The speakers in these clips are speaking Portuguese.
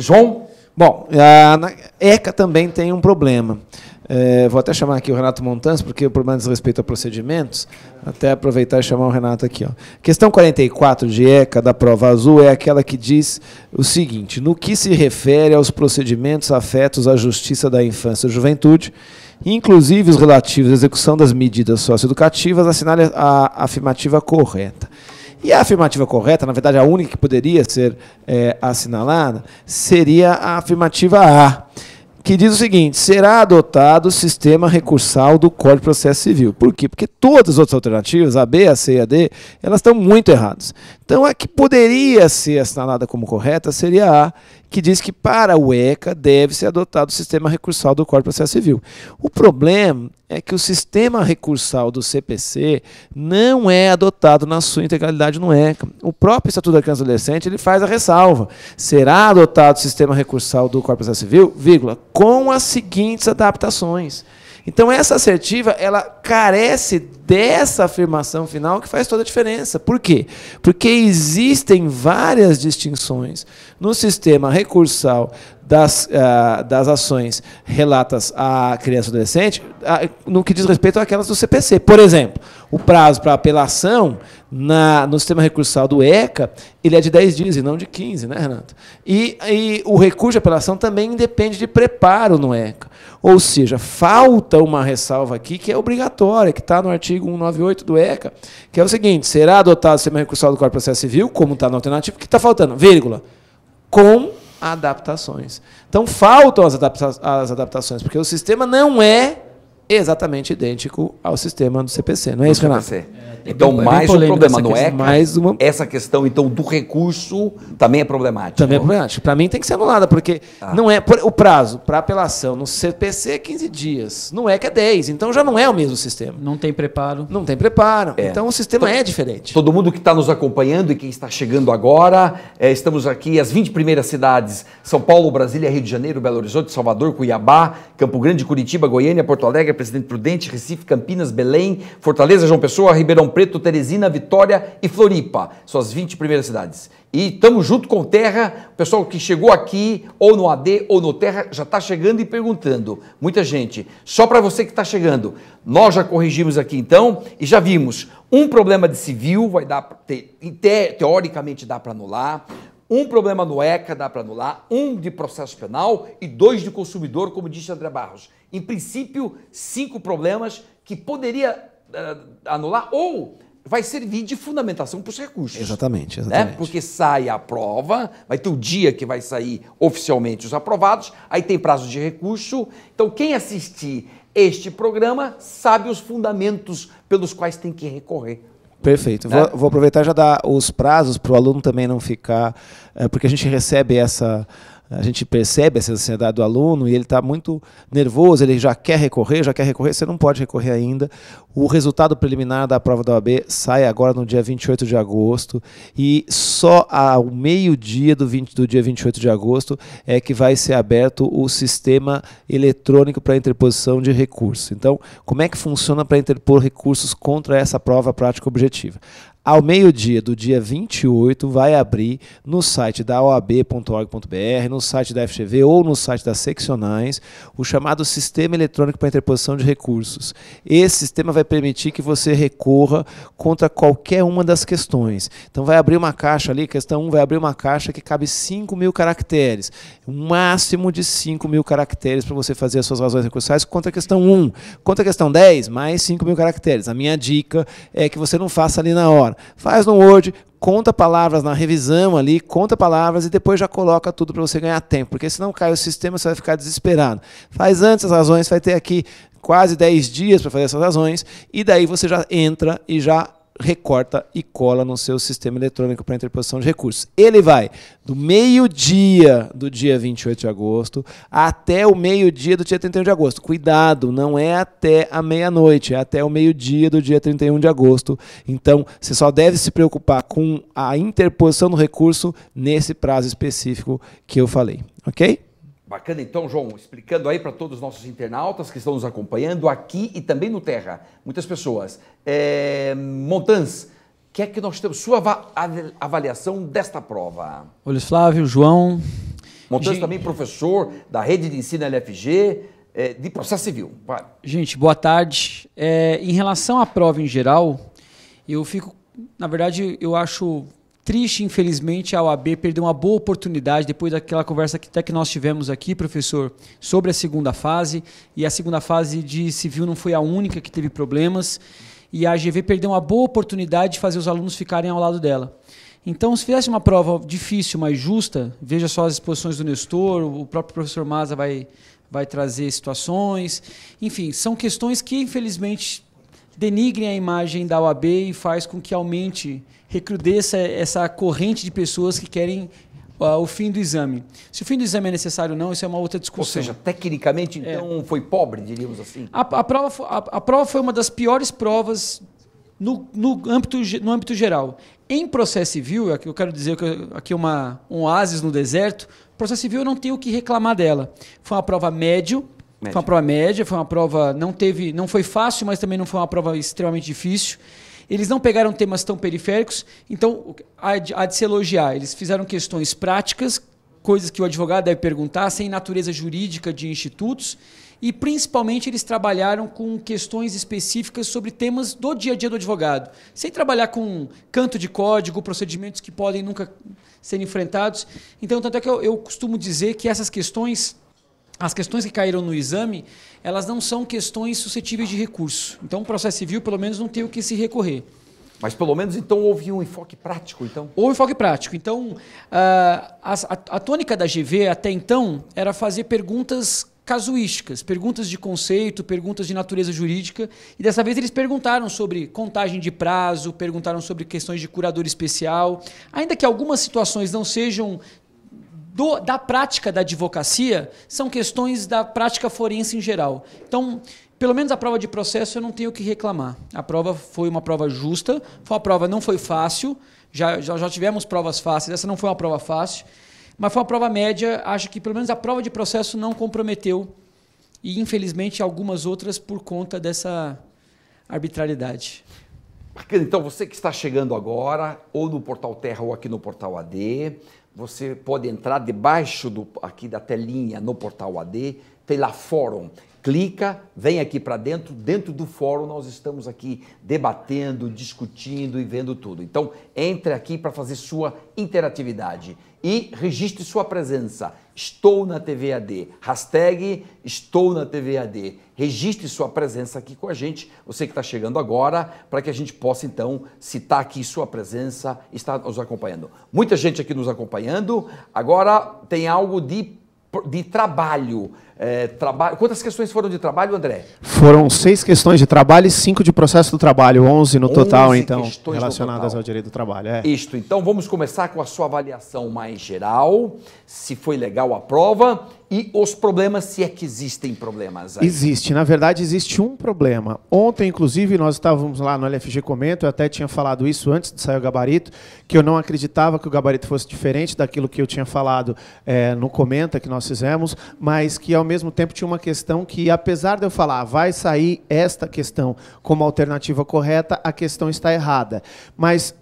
João? Bom, a ECA também tem um problema. É, vou até chamar aqui o Renato Montanz, porque o problema diz respeito a procedimentos. Até aproveitar e chamar o Renato aqui. Ó. Questão 44 de ECA da prova azul é aquela que diz o seguinte: no que se refere aos procedimentos afetos à justiça da infância e juventude, inclusive os relativos à execução das medidas socioeducativas, assinale a afirmativa correta. E a afirmativa correta, na verdade, a única que poderia ser é, assinalada, seria a afirmativa A, que diz o seguinte: será adotado o sistema recursal do Código de Processo Civil. Por quê? Porque todas as outras alternativas, a B, a C e a D, elas estão muito erradas. Então, a que poderia ser assinalada como correta seria a A, que diz que para o ECA deve ser adotado o sistema recursal do Código de Processo Civil. O problema é que o sistema recursal do CPC não é adotado na sua integralidade no ECA. É. O próprio Estatuto da Criança e Adolescente ele faz a ressalva. Será adotado o sistema recursal do de Processo Civil, vírgula, com as seguintes adaptações. Então essa assertiva, ela carece dessa afirmação final que faz toda a diferença. Por quê? Porque existem várias distinções no sistema recursal das, uh, das ações relatas à criança e adolescente ah, no que diz respeito àquelas do CPC. Por exemplo, o prazo para apelação na, no sistema recursal do ECA ele é de 10 dias e não de 15, né, Renato? E, e o recurso de apelação também depende de preparo no ECA. Ou seja, falta uma ressalva aqui que é obrigatória, que está no artigo 198 do ECA, que é o seguinte: será adotado o sistema recursal do Código de Processo Civil, como está na alternativa, que está faltando, vírgula, com adaptações. Então faltam as, adapta as adaptações, porque o sistema não é exatamente idêntico ao sistema do CPC. Não é do isso, Renato? É, então, mais bem um problema, não é? Mais uma... Essa questão, então, do recurso também é problemática. Também é problemática. Para mim tem que ser anulada, porque ah. não é. o prazo para apelação no CPC é 15 dias. Não é que é 10. Então já não é o mesmo sistema. Não tem preparo. Não tem preparo. É. Então o sistema então, é diferente. Todo mundo que está nos acompanhando e quem está chegando agora, é, estamos aqui, as 20 primeiras cidades: São Paulo, Brasília, Rio de Janeiro, Belo Horizonte, Salvador, Cuiabá, Campo Grande, Curitiba, Goiânia, Porto Alegre. Presidente Prudente, Recife, Campinas, Belém, Fortaleza, João Pessoa, Ribeirão Preto, Teresina, Vitória e Floripa, suas 20 primeiras cidades. E estamos junto com o Terra, o pessoal que chegou aqui, ou no AD ou no Terra, já está chegando e perguntando. Muita gente. Só para você que está chegando, nós já corrigimos aqui então e já vimos. Um problema de civil vai dar, te, teoricamente dá para anular. Um problema no ECA dá para anular, um de processo penal e dois de consumidor, como disse André Barros em princípio, cinco problemas que poderia uh, anular ou vai servir de fundamentação para os recursos. Exatamente, né? exatamente. Né? Porque sai a prova, vai ter o dia que vai sair oficialmente os aprovados, aí tem prazo de recurso. Então, quem assistir este programa sabe os fundamentos pelos quais tem que recorrer. Perfeito. Né? Vou, vou, aproveitar já dar os prazos para o aluno também não ficar, é, porque a gente recebe essa a gente percebe essa ansiedade do aluno e ele está muito nervoso, ele já quer recorrer, já quer recorrer, você não pode recorrer ainda. O resultado preliminar da prova da OAB sai agora no dia 28 de agosto e só ao meio-dia do, do dia 28 de agosto é que vai ser aberto o sistema eletrônico para interposição de recursos. Então, como é que funciona para interpor recursos contra essa prova prática objetiva? ao meio-dia do dia 28, vai abrir no site da OAB.org.br, no site da FGV ou no site das seccionais, o chamado Sistema Eletrônico para Interposição de Recursos. Esse sistema vai permitir que você recorra contra qualquer uma das questões. Então, vai abrir uma caixa ali, questão 1 vai abrir uma caixa que cabe 5 mil caracteres, um máximo de 5 mil caracteres para você fazer as suas razões recursais contra a questão 1. Contra a questão 10, mais 5 mil caracteres. A minha dica é que você não faça ali na hora. Faz no Word, conta palavras na revisão ali, conta palavras e depois já coloca tudo para você ganhar tempo, porque senão cai o sistema, você vai ficar desesperado. Faz antes as razões, vai ter aqui quase 10 dias para fazer essas razões, e daí você já entra e já recorta e cola no seu sistema eletrônico para interposição de recursos. Ele vai do meio-dia do dia 28 de agosto até o meio-dia do dia 31 de agosto. Cuidado, não é até a meia-noite, é até o meio-dia do dia 31 de agosto. Então, você só deve se preocupar com a interposição do recurso nesse prazo específico que eu falei, ok? Bacana, então, João, explicando aí para todos os nossos internautas que estão nos acompanhando aqui e também no Terra, muitas pessoas. É, Montans, que é que nós temos? Sua avaliação desta prova? Olhos Flávio, João. Montans Gente... também professor da rede de ensino LFG é, de processo civil. Vai. Gente, boa tarde. É, em relação à prova em geral, eu fico, na verdade, eu acho triste, infelizmente, a UAB perdeu uma boa oportunidade depois daquela conversa que até que nós tivemos aqui, professor, sobre a segunda fase. E a segunda fase de civil não foi a única que teve problemas. E a AGV perdeu uma boa oportunidade de fazer os alunos ficarem ao lado dela. Então, se fizesse uma prova difícil, mas justa, veja só as exposições do Nestor, o próprio professor Maza vai, vai trazer situações. Enfim, são questões que, infelizmente, denigrem a imagem da OAB e faz com que aumente, recrudesça essa corrente de pessoas que querem uh, o fim do exame. Se o fim do exame é necessário ou não, isso é uma outra discussão. Ou seja, tecnicamente, é. então, é. foi pobre, diríamos assim. A, a prova, a, a, prova foi uma das piores provas no, no, âmbito, no âmbito geral. Em processo civil, eu quero dizer que aqui é uma, um oásis no deserto, processo civil eu não tenho o que reclamar dela. Foi uma prova médio, Média. Foi uma prova média, foi uma prova não teve, não foi fácil, mas também não foi uma prova extremamente difícil. Eles não pegaram temas tão periféricos, então há de, há de se elogiar. Eles fizeram questões práticas, coisas que o advogado deve perguntar, sem natureza jurídica de institutos, e principalmente eles trabalharam com questões específicas sobre temas do dia a dia do advogado, sem trabalhar com canto de código, procedimentos que podem nunca ser enfrentados. Então, tanto é que eu, eu costumo dizer que essas questões as questões que caíram no exame, elas não são questões suscetíveis de recurso. Então, o processo civil, pelo menos, não tem o que se recorrer. Mas pelo menos então houve um enfoque prático, então? Houve enfoque prático. Então, a, ah, a, a, tônica da GV até então era fazer perguntas casuísticas, perguntas de conceito, perguntas de natureza jurídica. E dessa vez eles perguntaram sobre contagem de prazo, perguntaram sobre questões de curador especial. Ainda que algumas situações não sejam do, da prática da advocacia são questões da prática forense em geral. Então, pelo menos a prova de processo eu não tenho o que reclamar. A prova foi uma prova justa, foi uma prova não foi fácil, já, já, já tivemos provas fáceis, essa não foi uma prova fácil, mas foi uma prova média. Acho que pelo menos a prova de processo não comprometeu e infelizmente algumas outras por conta dessa arbitrariedade. então você que está chegando agora, ou no Portal Terra ou aqui no Portal AD, você pode entrar debaixo do, aqui da telinha no portal AD, sei lá fórum. Clica, vem aqui para dentro. Dentro do fórum nós estamos aqui debatendo, discutindo e vendo tudo. Então, entre aqui para fazer sua interatividade e registre sua presença. Estou na TVAD. Hashtag Estou na TVAD. Registre sua presença aqui com a gente, você que está chegando agora, para que a gente possa então citar aqui sua presença, está nos acompanhando. Muita gente aqui nos acompanhando. Agora tem algo de de trabalho. É, traba... Quantas questões foram de trabalho, André? Foram seis questões de trabalho e cinco de processo do trabalho, onze no total, então, relacionadas total. ao direito do trabalho. É. Isto, então vamos começar com a sua avaliação mais geral, se foi legal a prova e os problemas, se é que existem problemas. Aí. Existe, na verdade existe um problema. Ontem, inclusive, nós estávamos lá no LFG Comento, eu até tinha falado isso antes de sair o gabarito, que eu não acreditava que o gabarito fosse diferente daquilo que eu tinha falado é, no Comenta que nós fizemos, mas que ao mesmo tempo tinha uma questão que, apesar de eu falar, vai sair esta questão como alternativa correta, a questão está errada. Mas,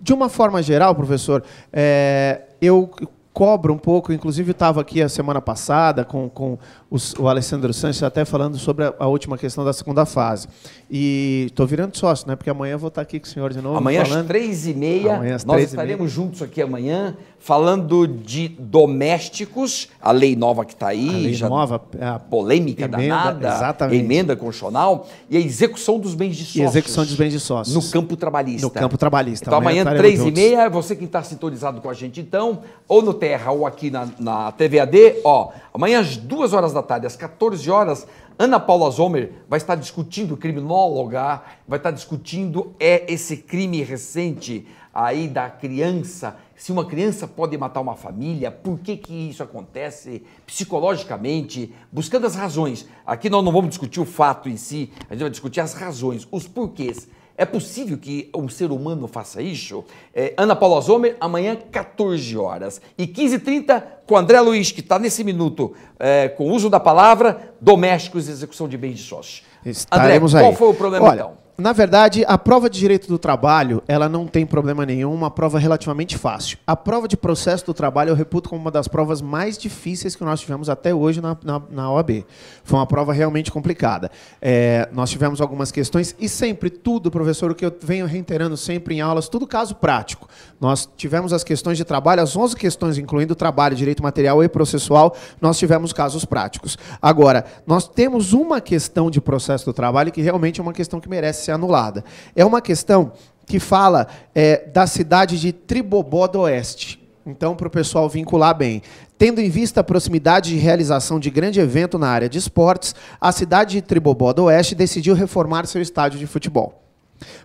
de uma forma geral, professor, é, eu cobra um pouco, inclusive estava aqui a semana passada com, com os, o Alessandro Sanches até falando sobre a, a, última questão da segunda fase. E estou virando sócio, né? Porque amanhã eu vou estar aqui com o senhor de novo. Amanhã falando. às três e meia, amanhã, às nós estaremos juntos aqui amanhã falando de domésticos, a lei nova que está aí, a lei já nova, a polêmica emenda, danada, exatamente. emenda constitucional, e a execução dos bens de sócios. E execução dos bens de sócios. No campo trabalhista. No campo trabalhista. Então amanhã, três e meia, você que está sintonizado com a gente então, ou no Terra ou aqui na, na TVAD, ó, amanhã às duas horas da tarde, às 14 horas, Ana Paula Zomer vai estar discutindo, criminóloga, vai estar discutindo é esse crime recente, aí da criança, se uma criança pode matar uma família, por que, que isso acontece psicologicamente, buscando as razões. Aqui nós não vamos discutir o fato em si, a gente vai discutir as razões, os porquês. É possível que um ser humano faça isso? É, Ana Paula Zomer, amanhã, 14 horas. E 15h30, com André Luiz, que está nesse minuto, é, com o uso da palavra, domésticos e execução de bens de sócios. Estaremos André, aí. qual foi o problema Olha, então? na verdade, a prova de direito do trabalho, ela não tem problema nenhum, uma prova relativamente fácil. A prova de processo do trabalho eu reputo como uma das provas mais difíceis que nós tivemos até hoje na, na, na OAB. Foi uma prova realmente complicada. É, nós tivemos algumas questões e sempre tudo, professor, o que eu venho reiterando sempre em aulas, tudo caso prático. Nós tivemos as questões de trabalho, as 11 questões, incluindo trabalho, direito material e processual, nós tivemos casos práticos. Agora, nós temos uma questão de processo do trabalho que realmente é uma questão que merece ser anulada. É uma questão que fala é, da cidade de Tribobó do Oeste. Então, para o pessoal vincular bem. Tendo em vista a proximidade de realização de grande evento na área de esportes, a cidade de Tribobó do Oeste decidiu reformar seu estádio de futebol.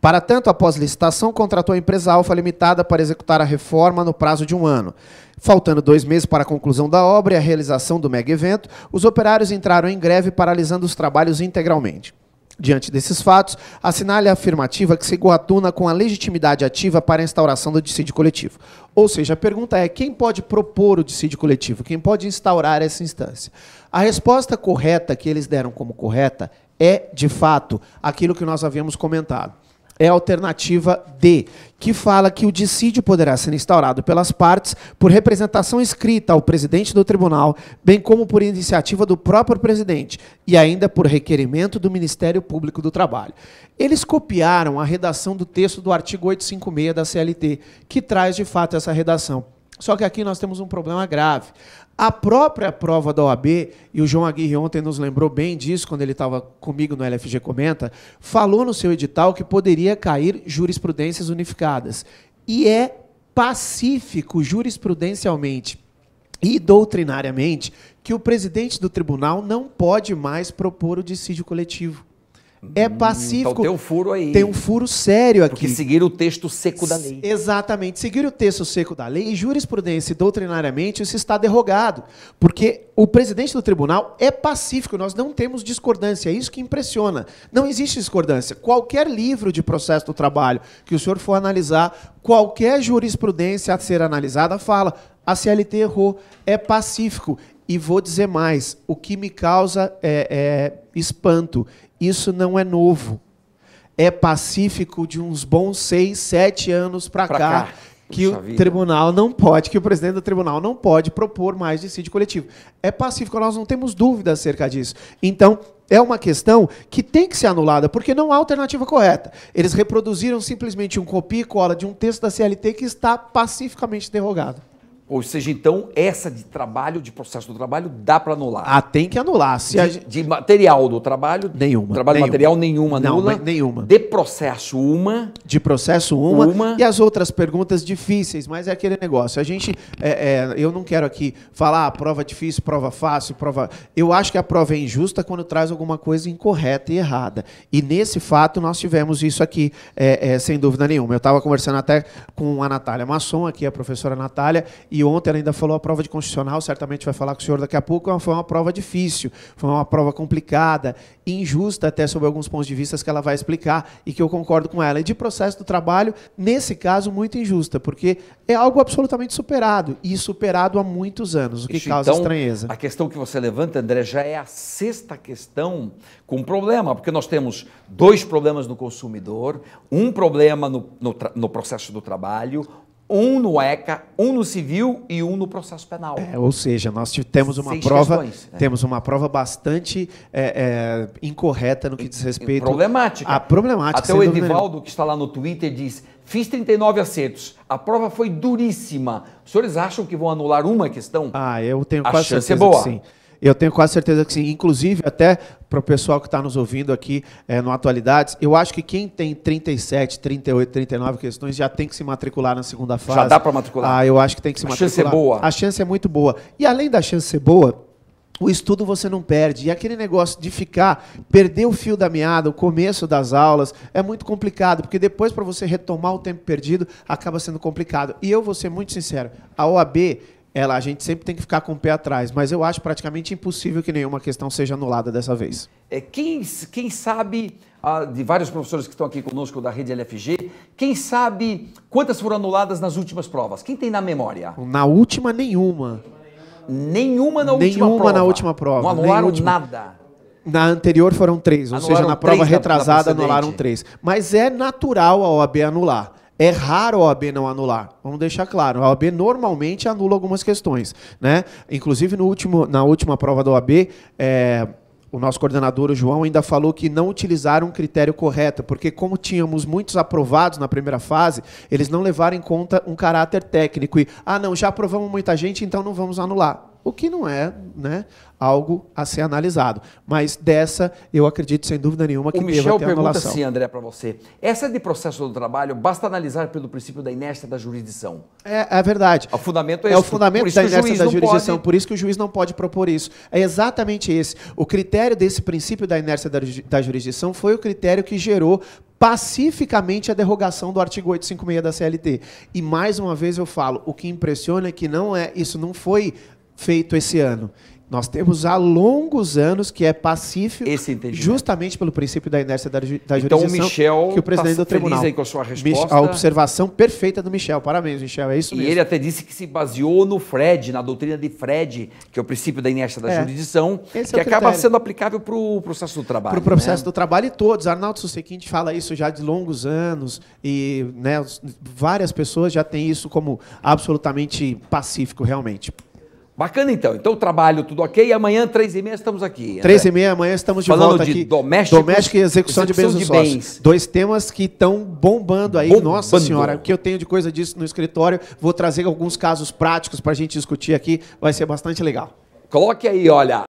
Para tanto, após licitação, contratou a empresa Alfa Limitada para executar a reforma no prazo de um ano. Faltando dois meses para a conclusão da obra e a realização do mega evento, os operários entraram em greve, paralisando os trabalhos integralmente. Diante desses fatos, assinale a afirmativa que se coaduna com a legitimidade ativa para a instauração do dissídio coletivo. Ou seja, a pergunta é: quem pode propor o dissídio coletivo? Quem pode instaurar essa instância? A resposta correta que eles deram como correta é, de fato, aquilo que nós havíamos comentado é a alternativa D, que fala que o dissídio poderá ser instaurado pelas partes por representação escrita ao presidente do tribunal, bem como por iniciativa do próprio presidente e ainda por requerimento do Ministério Público do Trabalho. Eles copiaram a redação do texto do artigo 856 da CLT, que traz de fato essa redação. Só que aqui nós temos um problema grave. A própria prova da OAB, e o João Aguirre ontem nos lembrou bem disso quando ele estava comigo no LFG Comenta, falou no seu edital que poderia cair jurisprudências unificadas. E é pacífico jurisprudencialmente e doutrinariamente que o presidente do tribunal não pode mais propor o dissídio coletivo. É pacífico. Então tem um furo aí. Tem um furo sério aqui. Porque seguir o texto seco da lei. Exatamente. Seguir o texto seco da lei e jurisprudência doutrinariamente isso está derrogado. Porque o presidente do tribunal é pacífico, nós não temos discordância. É isso que impressiona. Não existe discordância. Qualquer livro de processo do trabalho que o senhor for analisar, qualquer jurisprudência a ser analisada fala a CLT errou, é pacífico. E vou dizer mais: o que me causa é, é espanto. Isso não é novo. É pacífico de uns bons seis, sete anos para cá, cá que o vida. tribunal não pode, que o presidente do tribunal não pode propor mais dissídio coletivo. É pacífico, nós não temos dúvida acerca disso. Então, é uma questão que tem que ser anulada, porque não há alternativa correta. Eles reproduziram simplesmente um copia e cola de um texto da CLT que está pacificamente derrogado. Ou seja, então, essa de trabalho, de processo do trabalho, dá para anular. Ah, tem que anular. Se de, gente... de material do trabalho. Nenhuma. Trabalho nenhuma. material, nenhuma Não, anula. nenhuma. De processo, uma. De processo, uma. uma. E as outras perguntas difíceis, mas é aquele negócio. A gente. É, é, eu não quero aqui falar ah, prova difícil, prova fácil, prova. Eu acho que a prova é injusta quando traz alguma coisa incorreta e errada. E nesse fato, nós tivemos isso aqui, é, é sem dúvida nenhuma. Eu estava conversando até com a Natália Masson, aqui, a professora Natália. E ontem ela ainda falou a prova de constitucional, certamente vai falar com o senhor daqui a pouco. Então, foi uma prova difícil, foi uma prova complicada, injusta até sob alguns pontos de vista que ela vai explicar e que eu concordo com ela. E de processo do trabalho, nesse caso, muito injusta, porque é algo absolutamente superado e superado há muitos anos, o que Isso, causa então, estranheza. A questão que você levanta, André, já é a sexta questão com problema, porque nós temos dois problemas no consumidor, um problema no, no, no processo do trabalho, um no ECA, um no civil e um no processo penal. É, ou seja, nós temos uma Seis prova, questões, né? temos uma prova bastante é, é, incorreta no que diz respeito problemática. A problemática. Até o Edivaldo que está lá no Twitter diz: fiz 39 acertos, a prova foi duríssima. Os senhores acham que vão anular uma questão? Ah, eu tenho a quase é certeza é boa. que sim. Eu tenho quase certeza que sim. Inclusive, até para o pessoal que está nos ouvindo aqui é, no Atualidades, eu acho que quem tem 37, 38, 39 questões já tem que se matricular na segunda fase. Já dá para matricular. Ah, eu acho que tem que se A matricular. A chance é boa. A chance é muito boa. E além da chance ser boa, o estudo você não perde. E aquele negócio de ficar, perder o fio da meada, o começo das aulas, é muito complicado, porque depois para você retomar o tempo perdido, acaba sendo complicado. E eu vou ser muito sincero, a OAB ela, a gente sempre tem que ficar com o pé atrás, mas eu acho praticamente impossível que nenhuma questão seja anulada dessa vez. É, quem, quem sabe, ah, de vários professores que estão aqui conosco da rede LFG, quem sabe quantas foram anuladas nas últimas provas? Quem tem na memória? Na última, nenhuma. Nenhuma na última nenhuma prova? na última prova. Não anularam última... nada. Na anterior foram três, ou anularam seja, na prova retrasada anularam três. Mas é natural a OAB anular. É raro a OAB não anular. Vamos deixar claro, a OAB normalmente anula algumas questões, né? Inclusive no último, na última prova da OAB, é, o nosso coordenador, o João, ainda falou que não utilizaram um critério correto, porque como tínhamos muitos aprovados na primeira fase, eles não levaram em conta um caráter técnico e, ah, não, já aprovamos muita gente, então não vamos anular o que não é né, algo a ser analisado. Mas dessa, eu acredito, sem dúvida nenhuma, que o Michel pergunta assim André, para você. Essa é de processo do trabalho, basta analisar pelo princípio da inércia da jurisdição. É, é verdade. O fundamento é, é o fundamento da inércia da jurisdição, pode... por isso que o juiz não pode propor isso. É exatamente esse. O critério desse princípio da inércia da, da jurisdição foi o critério que gerou pacificamente a derrogação do artigo 856 da CLT. E mais uma vez eu falo, o que impressiona é que não é, isso não foi feito esse ano. Nós temos há longos anos que é pacífico, justamente pelo princípio da inércia da, da então, jurisdição, Michel que o tá presidente tá do tribunal. aí com a sua resposta. A observação perfeita do Michel. Parabéns, Michel. É isso e mesmo. E ele até disse que se baseou no Fred, na doutrina de Fred, que é o princípio da inércia da é. jurisdição, Esse é que é acaba sendo aplicável para o processo do trabalho. Para o processo né? do trabalho e todos. Arnaldo Sussequinte fala isso já de longos anos e né, várias pessoas já têm isso como absolutamente pacífico, realmente. Bacana então. Então trabalho tudo ok. E amanhã, três e meia, estamos aqui. Três e meia, amanhã estamos de Falando volta de aqui. doméstico Doméstica e execução, execução de bens, de bens. Dois temas que estão bombando aí. Bombando. Nossa senhora, o que eu tenho de coisa disso no escritório. Vou trazer alguns casos práticos para a gente discutir aqui. Vai ser bastante legal. Coloque aí, olha,